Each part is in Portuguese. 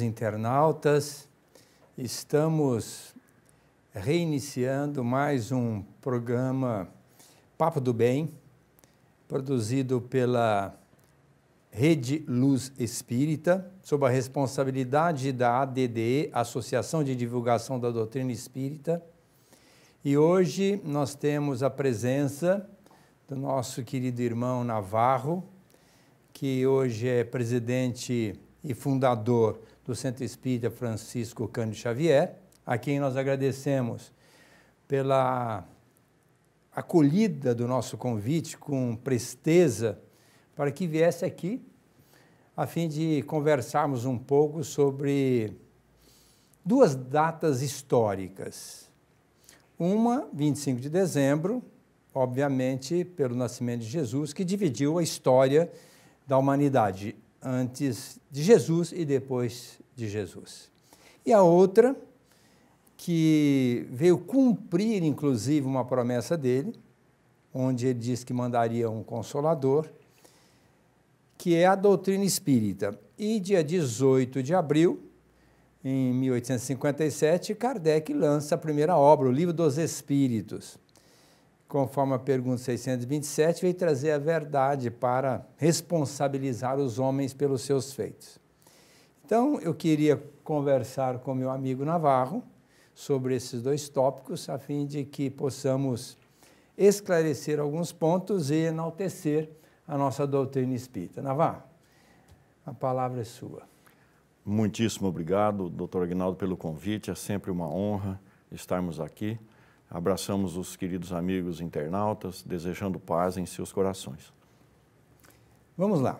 internautas, estamos reiniciando mais um programa Papo do Bem, produzido pela Rede Luz Espírita, sob a responsabilidade da ADDE, Associação de Divulgação da Doutrina Espírita. E hoje nós temos a presença do nosso querido irmão Navarro, que hoje é presidente e fundador do Centro Espírita Francisco Cândido Xavier, a quem nós agradecemos pela acolhida do nosso convite com presteza para que viesse aqui a fim de conversarmos um pouco sobre duas datas históricas. Uma, 25 de dezembro, obviamente, pelo nascimento de Jesus, que dividiu a história da humanidade antes de Jesus e depois de Jesus. E a outra, que veio cumprir, inclusive, uma promessa dele, onde ele diz que mandaria um consolador, que é a doutrina espírita. E dia 18 de abril, em 1857, Kardec lança a primeira obra, o Livro dos Espíritos conforme a pergunta 627, veio trazer a verdade para responsabilizar os homens pelos seus feitos. Então, eu queria conversar com meu amigo Navarro sobre esses dois tópicos, a fim de que possamos esclarecer alguns pontos e enaltecer a nossa doutrina espírita. Navarro, a palavra é sua. Muitíssimo obrigado, doutor Agnaldo, pelo convite. É sempre uma honra estarmos aqui. Abraçamos os queridos amigos internautas, desejando paz em seus corações. Vamos lá.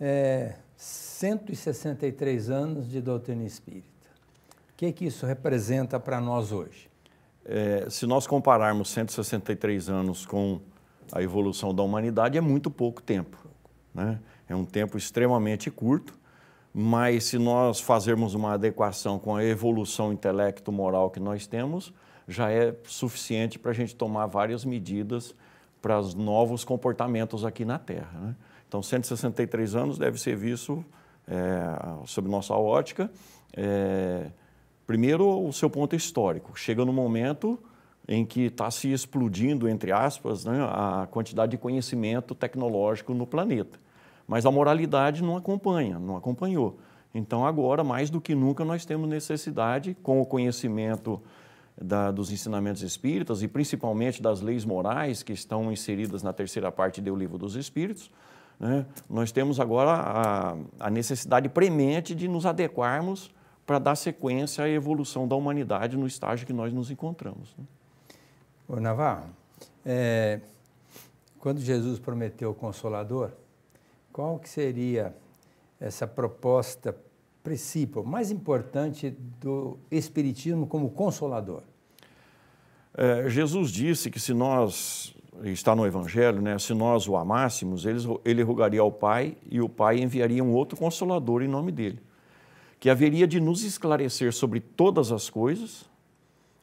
É, 163 anos de doutrina espírita. O que, é que isso representa para nós hoje? É, se nós compararmos 163 anos com a evolução da humanidade, é muito pouco tempo. Né? É um tempo extremamente curto, mas se nós fazermos uma adequação com a evolução intelecto-moral que nós temos, já é suficiente para a gente tomar várias medidas para os novos comportamentos aqui na Terra. Né? Então, 163 anos deve ser visto, é, sob nossa ótica, é, primeiro o seu ponto histórico. Chega no momento em que está se explodindo, entre aspas, né, a quantidade de conhecimento tecnológico no planeta. Mas a moralidade não acompanha, não acompanhou. Então, agora, mais do que nunca, nós temos necessidade, com o conhecimento da, dos ensinamentos espíritas e principalmente das leis morais que estão inseridas na terceira parte do Livro dos Espíritos, né, nós temos agora a, a, necessidade premente de nos adequarmos para dar sequência à evolução da humanidade no estágio que nós nos encontramos. Né? Ô Navarro, é, quando Jesus prometeu o Consolador, qual que seria essa proposta, principal, mais importante do Espiritismo como Consolador? É, Jesus disse que se nós, está no Evangelho, né, se nós o amássemos, ele, ele rogaria ao Pai e o Pai enviaria um outro consolador em nome dele, que haveria de nos esclarecer sobre todas as coisas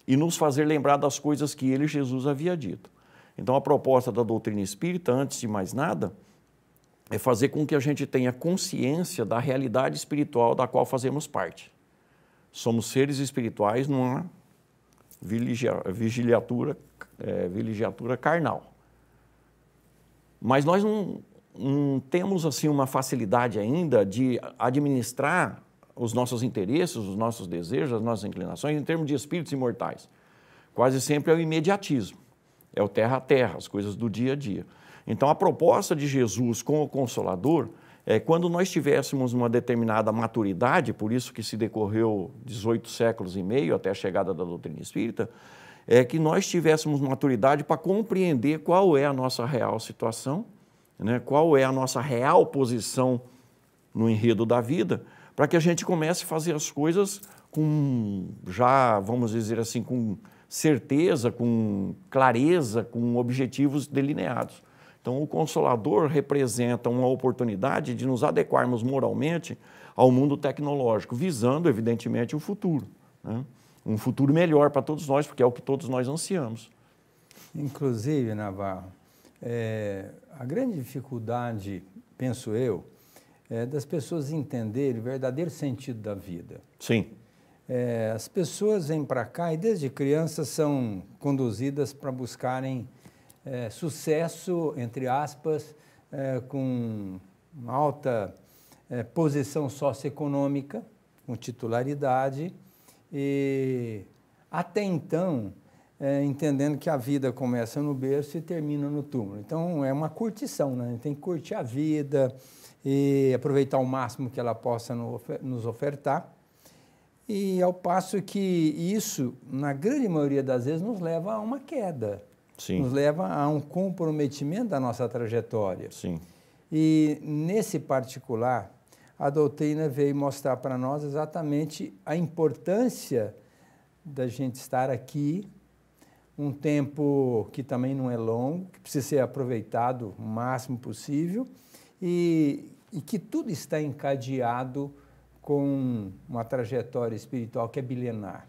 e nos fazer lembrar das coisas que ele, Jesus, havia dito. Então, a proposta da doutrina espírita, antes de mais nada, é fazer com que a gente tenha consciência da realidade espiritual da qual fazemos parte. Somos seres espirituais numa vigiliatura, é, carnal. Mas nós não, não temos assim uma facilidade ainda de administrar os nossos interesses, os nossos desejos, as nossas inclinações em termos de espíritos imortais. Quase sempre é o imediatismo, é o terra a terra, as coisas do dia a dia. Então a proposta de Jesus com o Consolador é, quando nós tivéssemos uma determinada maturidade, por isso que se decorreu 18 séculos e meio até a chegada da doutrina espírita, é que nós tivéssemos maturidade para compreender qual é a nossa real situação, né? qual é a nossa real posição no enredo da vida, para que a gente comece a fazer as coisas com, já, vamos dizer assim, com certeza, com clareza, com objetivos delineados. Então, o Consolador representa uma oportunidade de nos adequarmos moralmente ao mundo tecnológico, visando, evidentemente, o futuro. Né? Um futuro melhor para todos nós, porque é o que todos nós ansiamos. Inclusive, Navarro, é, a grande dificuldade, penso eu, é das pessoas entenderem o verdadeiro sentido da vida. Sim. É, as pessoas vêm para cá e desde crianças são conduzidas para buscarem é, sucesso, entre aspas, é, com alta é, posição socioeconômica, com titularidade, e até então, é, entendendo que a vida começa no berço e termina no túmulo. Então, é uma curtição, né? a gente tem que curtir a vida e aproveitar o máximo que ela possa nos ofertar. E ao passo que isso, na grande maioria das vezes, nos leva a uma queda. Sim. nos leva a um comprometimento da nossa trajetória. Sim. E nesse particular, a doutrina veio mostrar para nós exatamente a importância da gente estar aqui, um tempo que também não é longo, que precisa ser aproveitado o máximo possível e, e que tudo está encadeado com uma trajetória espiritual que é bilenar.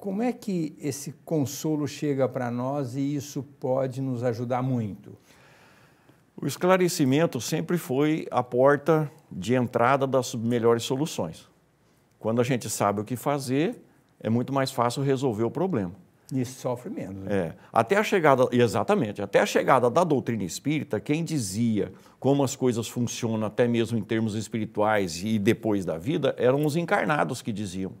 Como é que esse consolo chega para nós e isso pode nos ajudar muito? O esclarecimento sempre foi a porta de entrada das melhores soluções. Quando a gente sabe o que fazer, é muito mais fácil resolver o problema. E sofre menos. Né? É. Até a chegada, exatamente, até a chegada da doutrina espírita, quem dizia como as coisas funcionam, até mesmo em termos espirituais e depois da vida, eram os encarnados que diziam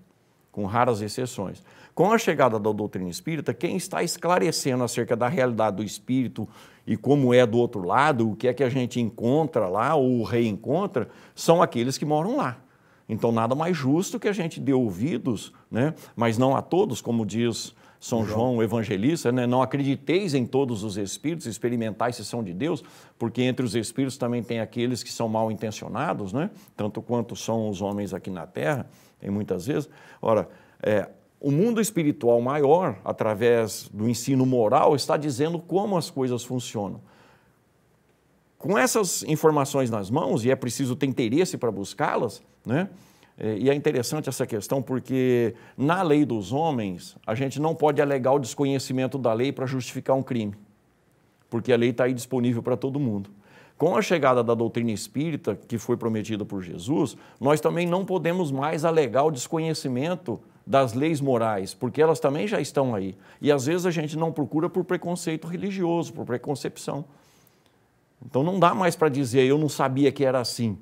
com raras exceções. Com a chegada da doutrina espírita, quem está esclarecendo acerca da realidade do espírito e como é do outro lado, o que é que a gente encontra lá ou reencontra, são aqueles que moram lá. Então, nada mais justo que a gente dê ouvidos, né? mas não a todos, como diz São João, o evangelista, né? não acrediteis em todos os espíritos, experimentais se são de Deus, porque entre os espíritos também tem aqueles que são mal intencionados, né? tanto quanto são os homens aqui na terra tem muitas vezes. Ora, é, o mundo espiritual maior, através do ensino moral, está dizendo como as coisas funcionam. Com essas informações nas mãos, e é preciso ter interesse para buscá-las, né? É, e é interessante essa questão porque na lei dos homens, a gente não pode alegar o desconhecimento da lei para justificar um crime, porque a lei está aí disponível para todo mundo com a chegada da doutrina espírita que foi prometida por Jesus, nós também não podemos mais alegar o desconhecimento das leis morais, porque elas também já estão aí. E às vezes a gente não procura por preconceito religioso, por preconcepção. Então não dá mais para dizer eu não sabia que era assim.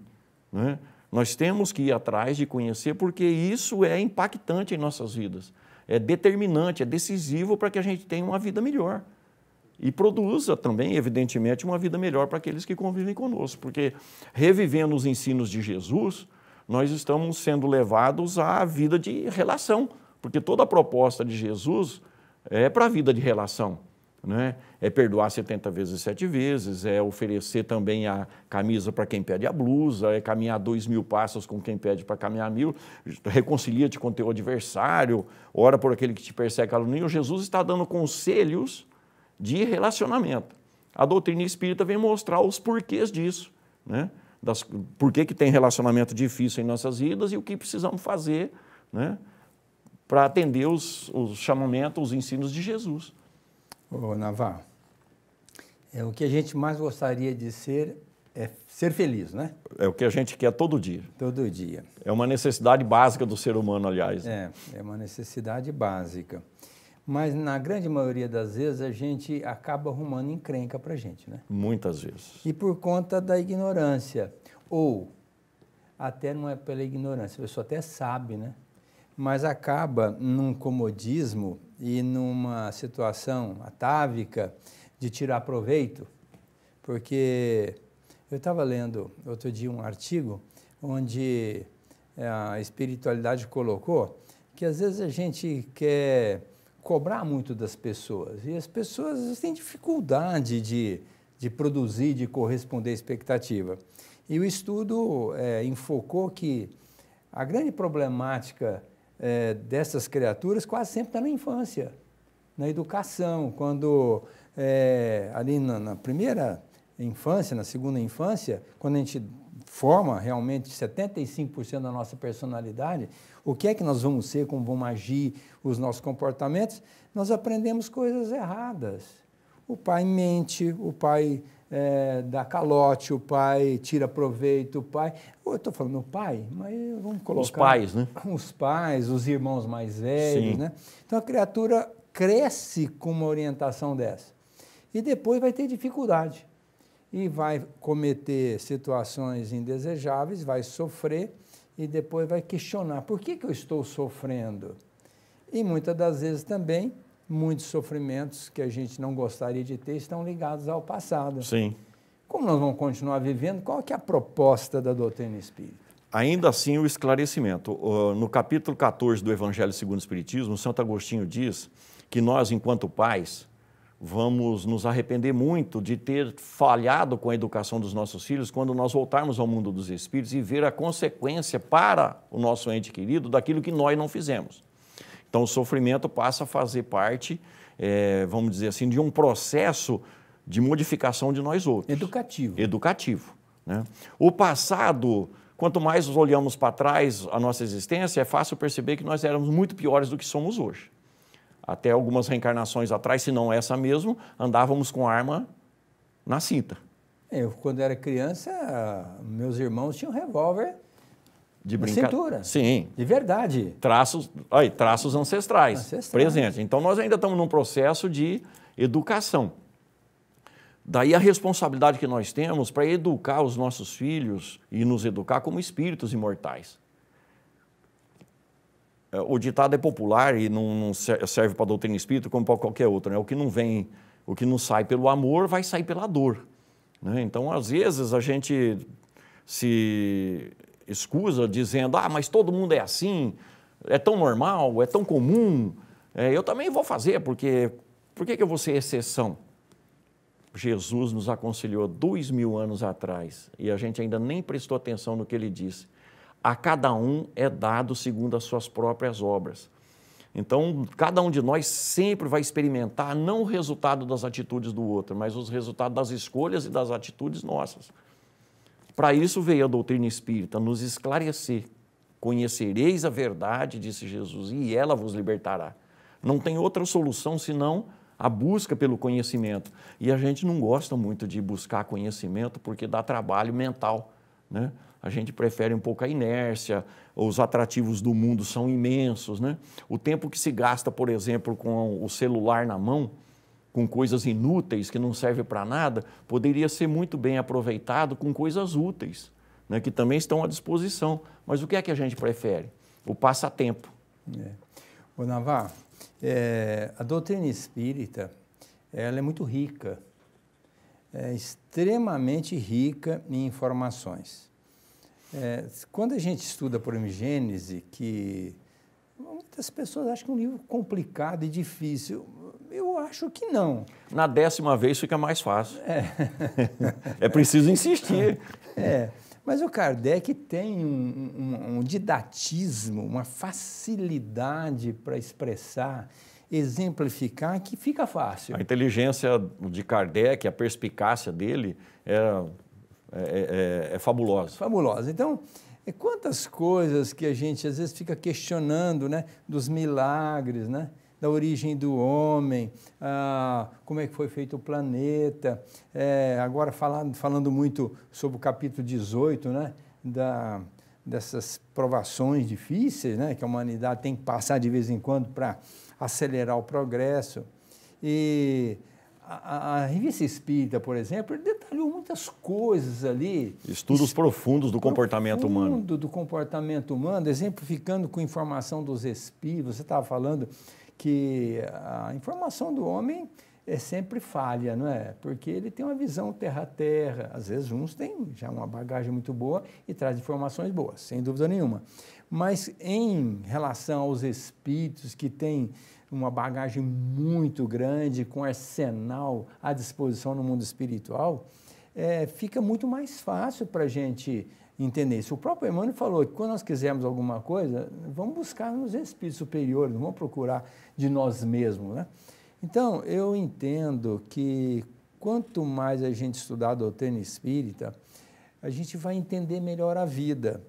Né? Nós temos que ir atrás de conhecer, porque isso é impactante em nossas vidas, é determinante, é decisivo para que a gente tenha uma vida melhor e produza também, evidentemente, uma vida melhor para aqueles que convivem conosco, porque revivendo os ensinos de Jesus, nós estamos sendo levados à vida de relação, porque toda a proposta de Jesus é para a vida de relação. Né? É perdoar 70 vezes sete vezes, é oferecer também a camisa para quem pede a blusa, é caminhar dois mil passos com quem pede para caminhar mil, reconcilia-te com teu adversário, ora por aquele que te persegue aluninho Jesus está dando conselhos de relacionamento. A doutrina espírita vem mostrar os porquês disso, né? Das, por que, que tem relacionamento difícil em nossas vidas e o que precisamos fazer né? para atender os, os chamamentos, os ensinos de Jesus. Ô, Navarro, é, o que a gente mais gostaria de ser é ser feliz, né? É o que a gente quer todo dia. Todo dia. É uma necessidade básica do ser humano, aliás. É, é uma necessidade básica mas na grande maioria das vezes a gente acaba arrumando encrenca para a gente, né? Muitas vezes. E por conta da ignorância, ou até não é pela ignorância, a pessoa até sabe, né? Mas acaba num comodismo e numa situação atávica de tirar proveito, porque eu estava lendo outro dia um artigo onde eh, a espiritualidade colocou que às vezes a gente quer cobrar muito das pessoas. E as pessoas têm dificuldade de, de produzir, de corresponder à expectativa. E o estudo é, enfocou que a grande problemática é, dessas criaturas quase sempre está na infância, na educação, quando é, ali na, na, primeira infância, na segunda infância, quando a gente forma realmente 75% da nossa personalidade, o que é que nós vamos ser, como vamos agir, os nossos comportamentos, nós aprendemos coisas erradas. O pai mente, o pai é, dá calote, o pai tira proveito, o pai. Eu estou falando o pai, mas vamos colocar. Os pais, né? Os pais, os irmãos mais velhos, Sim. né? Então a criatura cresce com uma orientação dessa. E depois vai ter dificuldade e vai cometer situações indesejáveis, vai sofrer e depois vai questionar por que, que eu estou sofrendo. E muitas das vezes também, muitos sofrimentos que a gente não gostaria de ter estão ligados ao passado. Sim. Como nós vamos continuar vivendo, qual que é a proposta da doutrina espírita? Ainda assim, o esclarecimento. No capítulo 14 do Evangelho segundo o Espiritismo, Santo Agostinho diz que nós, enquanto pais, vamos nos arrepender muito de ter falhado com a educação dos nossos filhos quando nós voltarmos ao mundo dos espíritos e ver a consequência para o nosso ente querido daquilo que nós não fizemos. Então, o sofrimento passa a fazer parte, é, vamos dizer assim, de um processo de modificação de nós outros. Educativo. Educativo. Né? O passado, quanto mais olhamos para trás a nossa existência, é fácil perceber que nós éramos muito piores do que somos hoje até algumas reencarnações atrás, se não essa mesmo, andávamos com arma na cinta. É, eu, quando era criança, meus irmãos tinham revólver de brincadeira. cintura. Sim. De verdade. Traços, aí, traços ancestrais, ancestrais. presentes. Então, nós ainda estamos num processo de educação. Daí a responsabilidade que nós temos para educar os nossos filhos e nos educar como espíritos imortais o ditado é popular e não, não serve para a doutrina espírita como para qualquer outra. Né? O que não vem, o que não sai pelo amor, vai sair pela dor. Né? Então, às vezes, a gente se excusa dizendo: ah, mas todo mundo é assim, é tão normal, é tão comum, é, eu também vou fazer, porque por que eu vou ser exceção? Jesus nos aconselhou dois mil anos atrás e a gente ainda nem prestou atenção no que ele disse a cada um é dado segundo as suas próprias obras. Então, cada um de nós sempre vai experimentar não o resultado das atitudes do outro, mas os resultados das escolhas e das atitudes nossas. Para isso veio a doutrina espírita nos esclarecer. Conhecereis a verdade, disse Jesus, e ela vos libertará. Não tem outra solução senão a busca pelo conhecimento. E a gente não gosta muito de buscar conhecimento porque dá trabalho mental, né? a gente prefere um pouco a inércia, os atrativos do mundo são imensos. Né? O tempo que se gasta, por exemplo, com o celular na mão, com coisas inúteis que não servem para nada, poderia ser muito bem aproveitado com coisas úteis, né? que também estão à disposição. Mas o que é que a gente prefere? O passatempo. É. O Navar, é, a doutrina espírita ela é muito rica, é extremamente rica em informações. É, quando a gente estuda por homogênese, que muitas pessoas acham que é um livro complicado e difícil. Eu acho que não. Na décima vez fica mais fácil. É, é preciso insistir. É. Mas o Kardec tem um, um, um didatismo, uma facilidade para expressar, exemplificar, que fica fácil. A inteligência de Kardec, a perspicácia dele era é, é, é, é fabulosa. Fabulosa. Então, é quantas coisas que a gente às vezes fica questionando, né? Dos milagres, né? Da origem do homem, ah, como é que foi feito o planeta. É, agora falando, falando muito sobre o capítulo 18, né? Da, dessas provações difíceis, né? Que a humanidade tem que passar de vez em quando para acelerar o progresso. E a, a, revista Espírita, por exemplo, ele detalhou muitas coisas ali. Estudos es... profundos do comportamento profundo humano. Profundo do comportamento humano, exemplificando com informação dos espíritos. Você estava falando que a informação do homem é sempre falha, não é? Porque ele tem uma visão terra-terra. Às vezes uns têm já uma bagagem muito boa e traz informações boas, sem dúvida nenhuma. Mas em relação aos espíritos que têm uma bagagem muito grande, com arsenal à disposição no mundo espiritual, é, fica muito mais fácil para a gente entender isso. O próprio Emmanuel falou que quando nós quisermos alguma coisa, vamos buscar nos espíritos superiores, não vamos procurar de nós mesmos. Né? Então, eu entendo que quanto mais a gente estudar a doutrina espírita, a gente vai entender melhor a vida.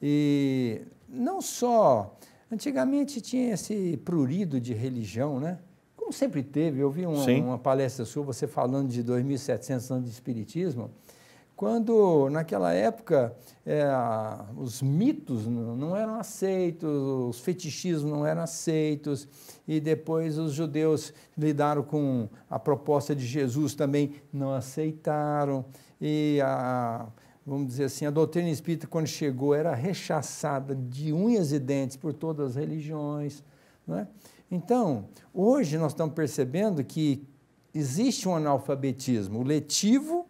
E não só Antigamente tinha esse prurido de religião, né? Como sempre teve, eu vi uma, uma palestra sua, você falando de 2.700 anos de Espiritismo, quando naquela época é, os mitos não eram aceitos, os fetichismos não eram aceitos, e depois os judeus lidaram com a proposta de Jesus também, não aceitaram, e a, vamos dizer assim, a doutrina espírita, quando chegou, era rechaçada de unhas e dentes por todas as religiões. Não é? Então, hoje nós estamos percebendo que existe um analfabetismo letivo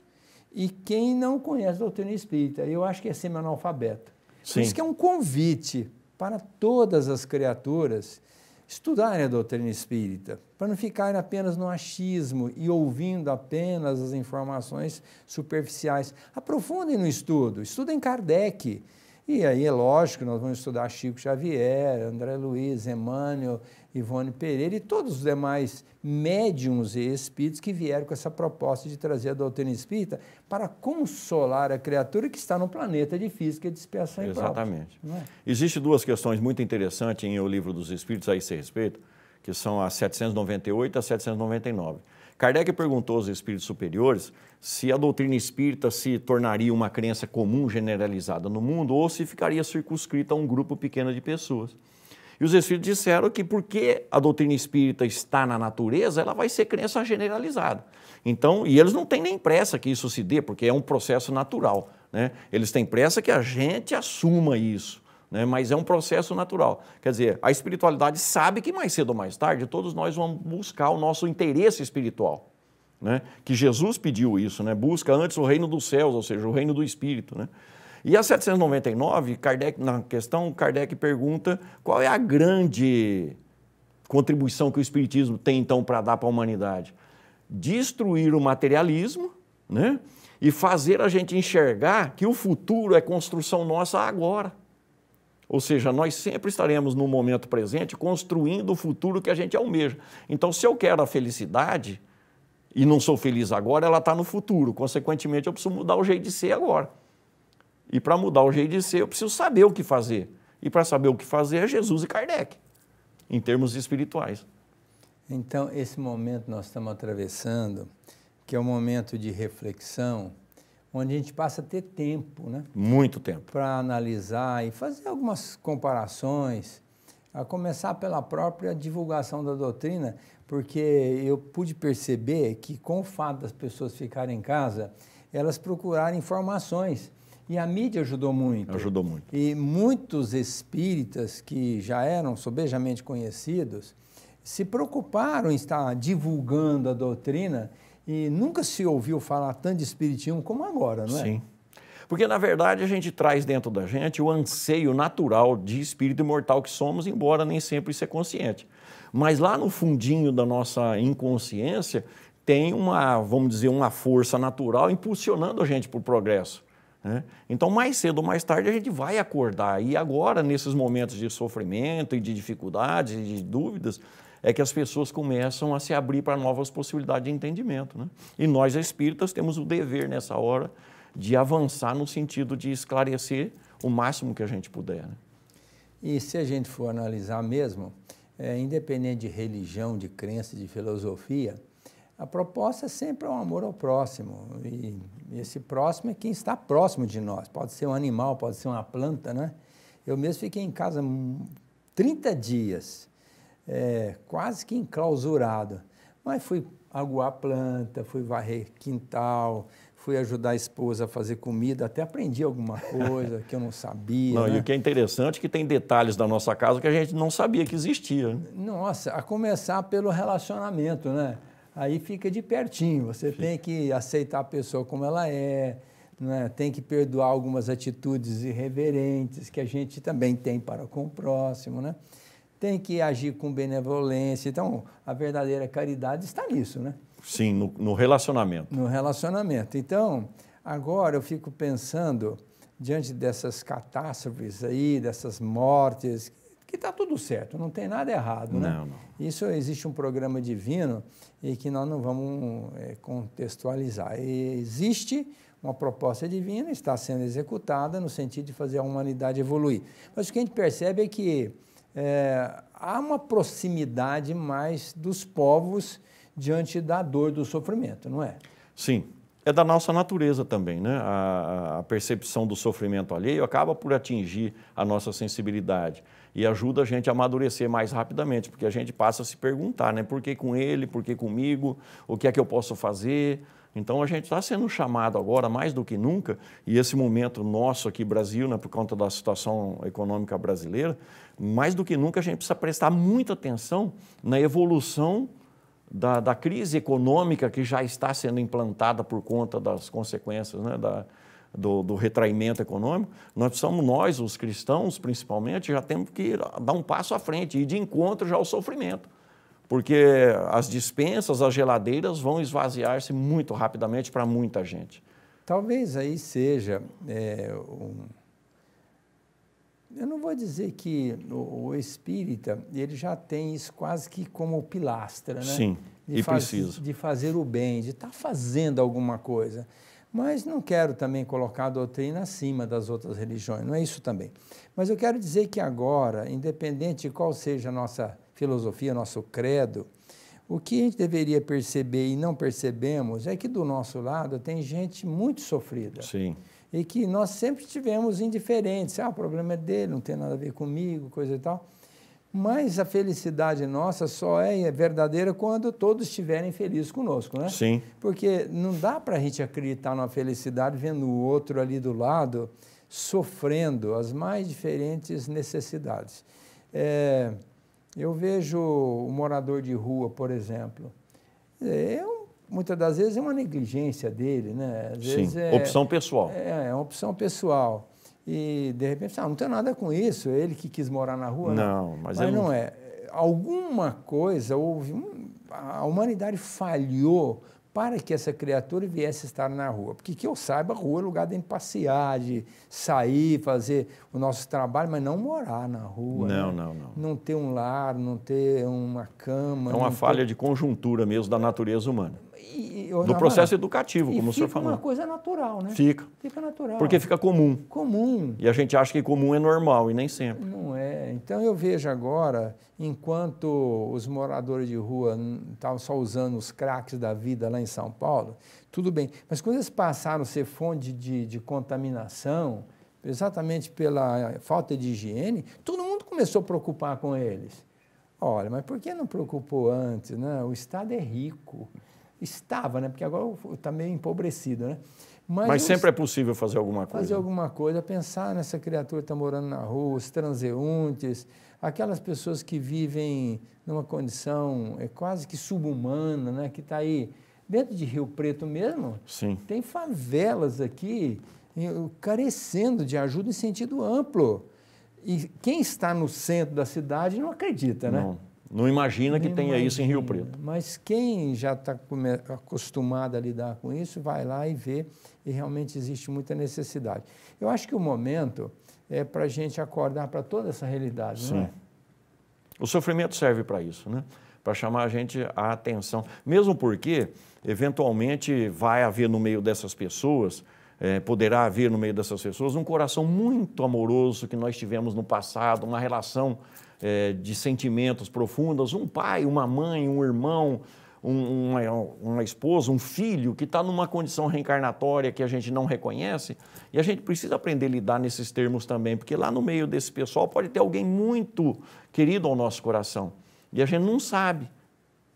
e quem não conhece a doutrina espírita. Eu acho que é semi-analfabeto. Isso que é um convite para todas as criaturas estudar a é doutrina espírita, para não ficar apenas no achismo e ouvindo apenas as informações superficiais. Aprofundem no estudo, estudem Kardec, e aí é lógico, nós vamos estudar Chico Xavier, André Luiz, Emmanuel, Ivone Pereira e todos os demais médiums e espíritos que vieram com essa proposta de trazer a doutrina espírita para consolar a criatura que está no planeta difícil que é dispersão Exatamente. Própria, é? Existem duas questões muito interessantes em O Livro dos Espíritos a esse respeito, que são as 798 e a 799. Kardec perguntou aos espíritos superiores se a doutrina espírita se tornaria uma crença comum generalizada no mundo ou se ficaria circunscrita a um grupo pequeno de pessoas. E os espíritos disseram que porque a doutrina espírita está na natureza, ela vai ser crença generalizada. Então, e eles não têm nem pressa que isso se dê, porque é um processo natural. Né? Eles têm pressa que a gente assuma isso né? mas é um processo natural. Quer dizer, a espiritualidade sabe que mais cedo ou mais tarde todos nós vamos buscar o nosso interesse espiritual. Né? Que Jesus pediu isso, né? busca antes o reino dos céus, ou seja, o reino do espírito. Né? E a 799, Kardec, na questão, Kardec pergunta qual é a grande contribuição que o Espiritismo tem então para dar para a humanidade? Destruir o materialismo né? e fazer a gente enxergar que o futuro é construção nossa agora. Ou seja, nós sempre estaremos no momento presente construindo o futuro que a gente almeja. Então, se eu quero a felicidade e não sou feliz agora, ela está no futuro. Consequentemente, eu preciso mudar o jeito de ser agora. E para mudar o jeito de ser, eu preciso saber o que fazer. E para saber o que fazer é Jesus e Kardec, em termos espirituais. Então, esse momento nós estamos atravessando, que é um momento de reflexão, onde a gente passa a ter tempo, né? Muito tempo. Para analisar e fazer algumas comparações, a começar pela própria divulgação da doutrina, porque eu pude perceber que com o fato das pessoas ficarem em casa, elas procuraram informações. E a mídia ajudou muito. Ajudou muito. E muitos espíritas que já eram sobejamente conhecidos se preocuparam em estar divulgando a doutrina e nunca se ouviu falar tanto de espiritismo como agora, não é? Sim. Porque, na verdade, a gente traz dentro da gente o anseio natural de espírito imortal que somos, embora nem sempre isso é consciente. Mas lá no fundinho da nossa inconsciência tem uma, vamos dizer, uma força natural impulsionando a gente para o progresso. Né? Então, mais cedo ou mais tarde, a gente vai acordar. E agora, nesses momentos de sofrimento e de dificuldades e de dúvidas, é que as pessoas começam a se abrir para novas possibilidades de entendimento. Né? E nós, espíritas, temos o dever nessa hora de avançar no sentido de esclarecer o máximo que a gente puder. Né? E se a gente for analisar mesmo, é, independente de religião, de crença, de filosofia, a proposta sempre é um amor ao próximo. E esse próximo é quem está próximo de nós. Pode ser um animal, pode ser uma planta, né? Eu mesmo fiquei em casa 30 hum, dias é, quase que enclausurado. Mas fui aguar planta, fui varrer quintal, fui ajudar a esposa a fazer comida, até aprendi alguma coisa que eu não sabia. Não, né? E o que é interessante é que tem detalhes da nossa casa que a gente não sabia que existia. Né? Nossa, a começar pelo relacionamento, né? Aí fica de pertinho, você Sim. tem que aceitar a pessoa como ela é, né? tem que perdoar algumas atitudes irreverentes que a gente também tem para com o próximo, né? tem que agir com benevolência. Então, a verdadeira caridade está nisso, né? Sim, no, no relacionamento. No relacionamento. Então, agora eu fico pensando, diante dessas catástrofes aí, dessas mortes, que está tudo certo, não tem nada errado, né? Não, não. Isso existe um programa divino e que nós não vamos é, contextualizar. E existe uma proposta divina, está sendo executada no sentido de fazer a humanidade evoluir. Mas o que a gente percebe é que é, há uma proximidade mais dos povos diante da dor, do sofrimento, não é? Sim. É da nossa natureza também, né? A, a percepção do sofrimento alheio acaba por atingir a nossa sensibilidade e ajuda a gente a amadurecer mais rapidamente, porque a gente passa a se perguntar, né? Por que com ele? Por que comigo? O que é que eu posso fazer? Então a gente está sendo chamado agora, mais do que nunca, e esse momento nosso aqui, Brasil, né, por conta da situação econômica brasileira, mais do que nunca a gente precisa prestar muita atenção na evolução da, da crise econômica que já está sendo implantada por conta das consequências né, da, do, do retraimento econômico. Nós somos nós, os cristãos principalmente, já temos que dar um passo à frente e de encontro já ao sofrimento porque as dispensas, as geladeiras vão esvaziar-se muito rapidamente para muita gente. Talvez aí seja é, um... Eu não vou dizer que o, o, espírita, ele já tem isso quase que como pilastra, né? Sim, de e faz, precisa. De fazer o bem, de estar tá fazendo alguma coisa. Mas não quero também colocar a doutrina acima das outras religiões, não é isso também. Mas eu quero dizer que agora, independente de qual seja a nossa filosofia, nosso credo, o que a gente deveria perceber e não percebemos é que do nosso lado tem gente muito sofrida. Sim. E que nós sempre tivemos indiferentes. Ah, o problema é dele, não tem nada a ver comigo, coisa e tal. Mas a felicidade nossa só é, é verdadeira quando todos estiverem felizes conosco, né? Sim. Porque não dá para a gente acreditar na felicidade vendo o outro ali do lado sofrendo as mais diferentes necessidades. É, eu vejo o um morador de rua, por exemplo, é muitas das vezes é uma negligência dele, né? Às Sim, é, opção pessoal. É, é uma opção pessoal. E, de repente, ah, não tem nada com isso, é ele que quis morar na rua. Né? Não, né? mas, mas não... não é. Alguma coisa houve, a humanidade falhou para que essa criatura viesse estar na rua. Porque que eu saiba, rua é lugar de passear, de sair, fazer o nosso trabalho, mas não morar na rua. Não, né? não, não. Não ter um lar, não ter uma cama. É uma falha ter... de conjuntura mesmo da natureza humana. E, eu, do processo educativo, como o senhor falou. Fica uma coisa natural, né? Fica. Fica natural. Porque fica comum. Comum. E a gente acha que comum é normal e nem sempre. Não é. Então eu vejo agora, enquanto os moradores de rua estavam só usando os craques da vida lá em São Paulo, tudo bem. Mas quando eles passaram a ser fonte de, de contaminação, exatamente pela eh, falta de higiene, todo mundo começou a preocupar com eles. Olha, mas por que não preocupou antes? Né? O Estado é rico. Estava, né? Porque agora está meio empobrecido, né? Mas, Mas sempre é possível fazer alguma coisa. Fazer alguma coisa, pensar nessa criatura que está morando na rua, os transeuntes, aquelas pessoas que vivem numa condição é, quase que subhumana, né? Que está aí dentro de Rio Preto mesmo. Sim. Tem favelas aqui carecendo de ajuda em sentido amplo. E quem está no centro da cidade não acredita, né? Não. Não imagina que Nem tenha imagina. isso em Rio Preto. Mas quem já está acostumado a lidar com isso, vai lá e vê, e realmente existe muita necessidade. Eu acho que o momento é para a gente acordar para toda essa realidade, né? Sim. É? O sofrimento serve para isso, né? para chamar a gente a atenção. Mesmo porque, eventualmente, vai haver no meio dessas pessoas, é, poderá haver no meio dessas pessoas um coração muito amoroso que nós tivemos no passado, uma relação é, de sentimentos profundos, um pai, uma mãe, um irmão, um, uma, uma esposa, um filho que está numa condição reencarnatória que a gente não reconhece, e a gente precisa aprender a lidar nesses termos também, porque lá no meio desse pessoal pode ter alguém muito querido ao nosso coração, e a gente não sabe,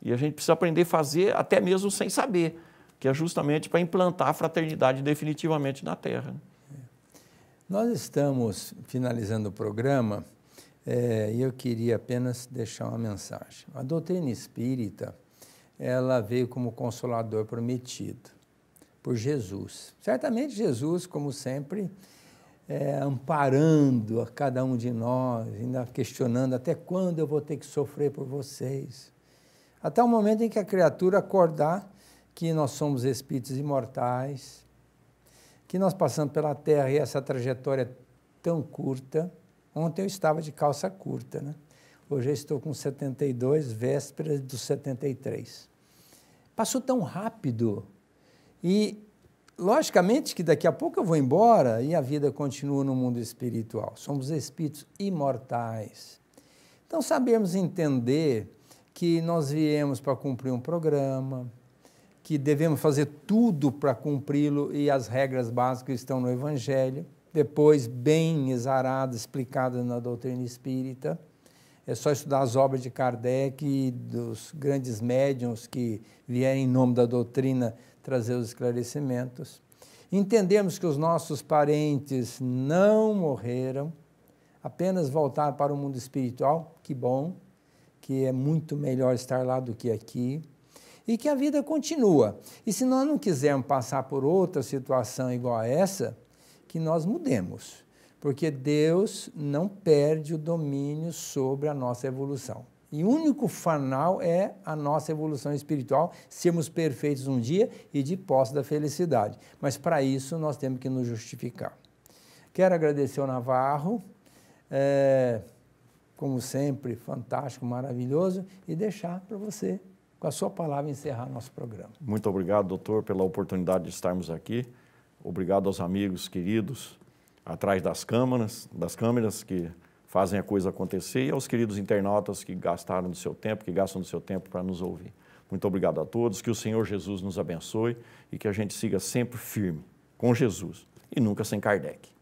e a gente precisa aprender a fazer até mesmo sem saber, que é justamente para implantar a fraternidade definitivamente na Terra. Né? É. Nós estamos finalizando o programa é, eu queria apenas deixar uma mensagem. A doutrina espírita, ela veio como consolador prometido por Jesus. Certamente Jesus, como sempre, é, amparando a cada um de nós, ainda questionando até quando eu vou ter que sofrer por vocês. Até o momento em que a criatura acordar que nós somos espíritos imortais, que nós passamos pela Terra e essa trajetória é tão curta, Ontem eu estava de calça curta, né? Hoje eu estou com 72, vésperas dos 73. Passou tão rápido. E, logicamente, que daqui a pouco eu vou embora e a vida continua no mundo espiritual. Somos espíritos imortais. Então, sabemos entender que nós viemos para cumprir um programa, que devemos fazer tudo para cumpri-lo e as regras básicas estão no Evangelho depois bem exarada, explicada na doutrina espírita. É só estudar as obras de Kardec e dos grandes médiums que vieram em nome da doutrina trazer os esclarecimentos. Entendemos que os nossos parentes não morreram, apenas voltaram para o mundo espiritual, que bom, que é muito melhor estar lá do que aqui, e que a vida continua. E se nós não quisermos passar por outra situação igual a essa, que nós mudemos, porque Deus não perde o domínio sobre a nossa evolução. E o único fanal é a nossa evolução espiritual, sermos perfeitos um dia e de posse da felicidade. Mas para isso nós temos que nos justificar. Quero agradecer ao Navarro, é, como sempre, fantástico, maravilhoso, e deixar para você, com a sua palavra, encerrar nosso programa. Muito obrigado, doutor, pela oportunidade de estarmos aqui. Obrigado aos amigos queridos atrás das câmeras, das câmeras que fazem a coisa acontecer e aos queridos internautas que gastaram do seu tempo, que gastam do seu tempo para nos ouvir. Muito obrigado a todos, que o Senhor Jesus nos abençoe e que a gente siga sempre firme com Jesus e nunca sem Kardec.